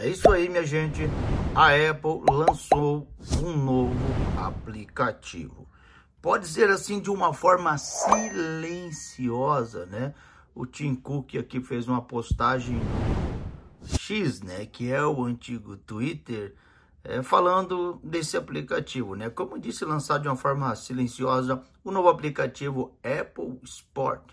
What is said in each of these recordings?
É isso aí, minha gente. A Apple lançou um novo aplicativo. Pode ser assim de uma forma silenciosa, né? O Tim Cook aqui fez uma postagem X, né? Que é o antigo Twitter, é, falando desse aplicativo, né? Como disse, lançado de uma forma silenciosa, o novo aplicativo Apple Sport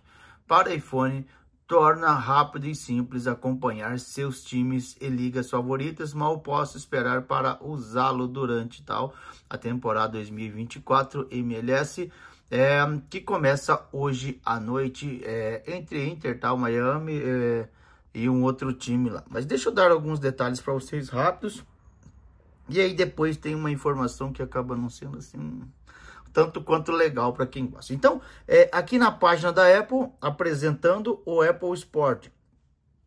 para iPhone torna rápido e simples acompanhar seus times e ligas favoritas. Mal posso esperar para usá-lo durante tal a temporada 2024 MLS. É, que começa hoje à noite é, entre Inter, tal, Miami é, e um outro time lá. Mas deixa eu dar alguns detalhes para vocês rápidos. E aí depois tem uma informação que acaba não sendo assim tanto quanto legal para quem gosta. Então, é, aqui na página da Apple, apresentando o Apple Sport,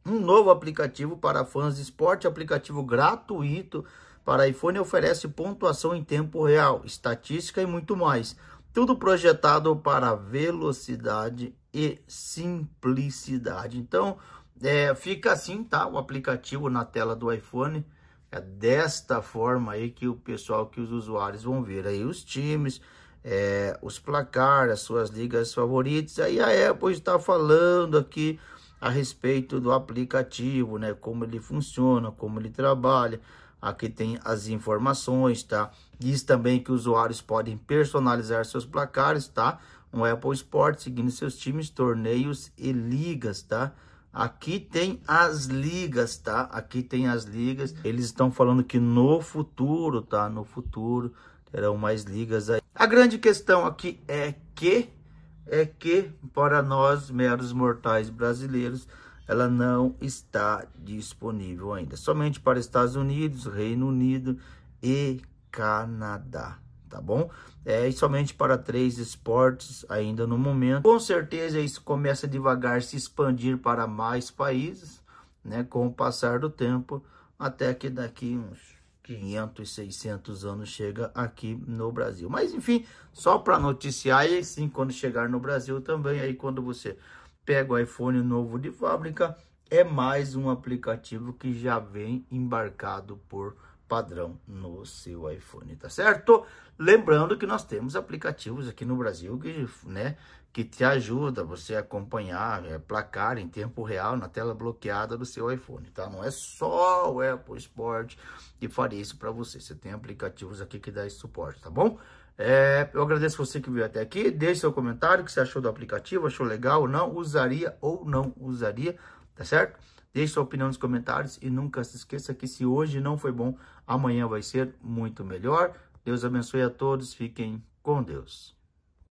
um novo aplicativo para fãs de esporte, aplicativo gratuito para iPhone, oferece pontuação em tempo real, estatística e muito mais. Tudo projetado para velocidade e simplicidade. Então, é, fica assim, tá? O aplicativo na tela do iPhone. É desta forma aí que o pessoal, que os usuários vão ver aí os times, é, os placares, as suas ligas favoritas. Aí a Apple está falando aqui a respeito do aplicativo, né? Como ele funciona, como ele trabalha. Aqui tem as informações, tá? Diz também que usuários podem personalizar seus placares, tá? Um Apple Sport, seguindo seus times, torneios e ligas, tá? Aqui tem as ligas, tá? Aqui tem as ligas. Eles estão falando que no futuro, tá? No futuro terão mais ligas aí. A grande questão aqui é que é que para nós meros mortais brasileiros ela não está disponível ainda, somente para Estados Unidos, Reino Unido e Canadá, tá bom? É, e somente para três esportes ainda no momento. Com certeza isso começa devagar se expandir para mais países, né, com o passar do tempo, até que daqui uns 500, 600 anos chega aqui no Brasil. Mas enfim, só para noticiar e sim quando chegar no Brasil também, aí quando você pega o iPhone novo de fábrica, é mais um aplicativo que já vem embarcado por padrão no seu iPhone, tá certo? Lembrando que nós temos aplicativos aqui no Brasil que, né, que te ajuda você a acompanhar, é, placar em tempo real na tela bloqueada do seu iPhone, tá? Não é só o Apple Sport que faria isso para você. Você tem aplicativos aqui que dá esse suporte, tá bom? É, eu agradeço você que veio até aqui. Deixe seu comentário, o que você achou do aplicativo, achou legal ou não, usaria ou não usaria, tá certo? Deixe sua opinião nos comentários e nunca se esqueça que se hoje não foi bom, amanhã vai ser muito melhor. Deus abençoe a todos, fiquem com Deus.